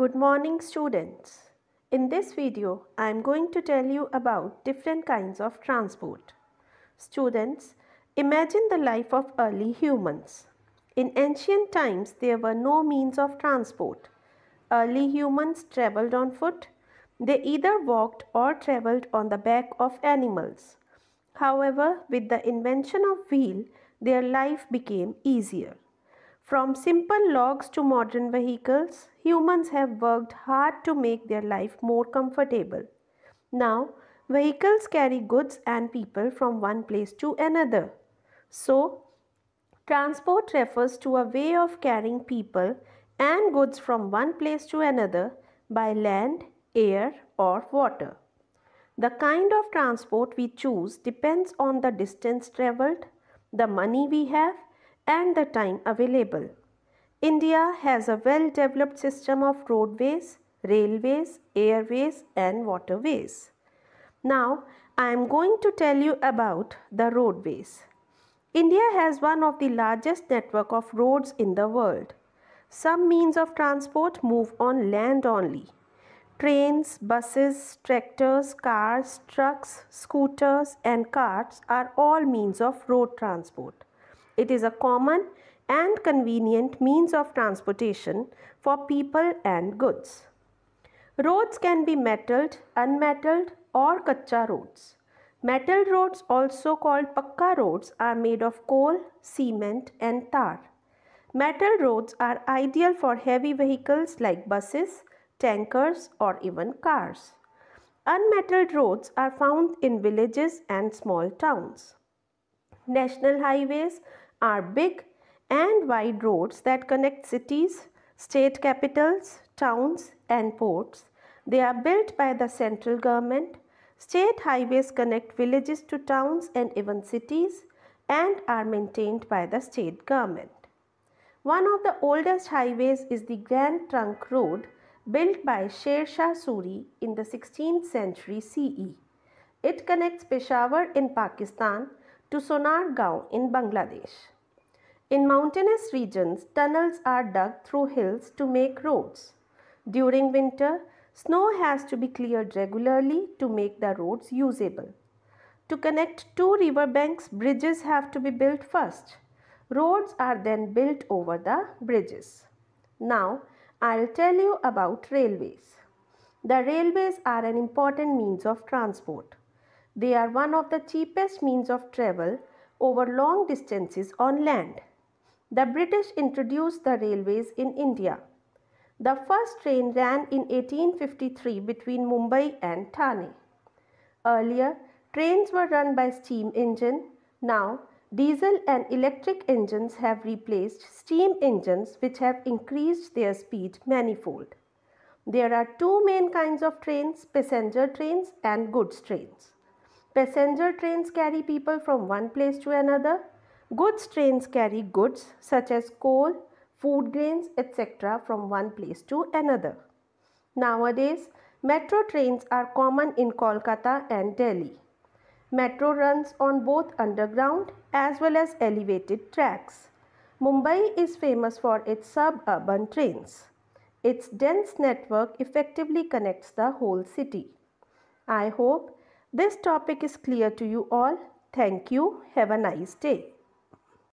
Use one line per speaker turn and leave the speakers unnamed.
Good morning students. In this video, I am going to tell you about different kinds of transport. Students, imagine the life of early humans. In ancient times, there were no means of transport. Early humans traveled on foot. They either walked or traveled on the back of animals. However, with the invention of wheel, their life became easier. From simple logs to modern vehicles, humans have worked hard to make their life more comfortable. Now, vehicles carry goods and people from one place to another. So, transport refers to a way of carrying people and goods from one place to another by land, air, or water. The kind of transport we choose depends on the distance travelled, the money we have, and the time available. India has a well-developed system of roadways, railways, airways and waterways. Now, I am going to tell you about the roadways. India has one of the largest network of roads in the world. Some means of transport move on land only. Trains, buses, tractors, cars, trucks, scooters and carts are all means of road transport. It is a common and convenient means of transportation for people and goods. Roads can be metalled, unmetalled or kacha roads. Metal roads also called pakka roads are made of coal, cement and tar. Metal roads are ideal for heavy vehicles like buses, tankers or even cars. Unmetalled roads are found in villages and small towns. National highways are big and wide roads that connect cities, state capitals, towns, and ports. They are built by the central government. State highways connect villages to towns and even cities and are maintained by the state government. One of the oldest highways is the Grand Trunk Road built by Sher Shah Suri in the 16th century CE. It connects Peshawar in Pakistan to Sonargaon in Bangladesh. In mountainous regions, tunnels are dug through hills to make roads. During winter, snow has to be cleared regularly to make the roads usable. To connect two river banks, bridges have to be built first. Roads are then built over the bridges. Now, I'll tell you about railways. The railways are an important means of transport. They are one of the cheapest means of travel over long distances on land the British introduced the railways in India. The first train ran in 1853 between Mumbai and Thane. Earlier, trains were run by steam engine. Now, diesel and electric engines have replaced steam engines which have increased their speed manifold. There are two main kinds of trains, passenger trains and goods trains. Passenger trains carry people from one place to another Goods trains carry goods such as coal, food grains, etc. from one place to another. Nowadays, metro trains are common in Kolkata and Delhi. Metro runs on both underground as well as elevated tracks. Mumbai is famous for its suburban trains. Its dense network effectively connects the whole city. I hope this topic is clear to you all. Thank you. Have a nice day.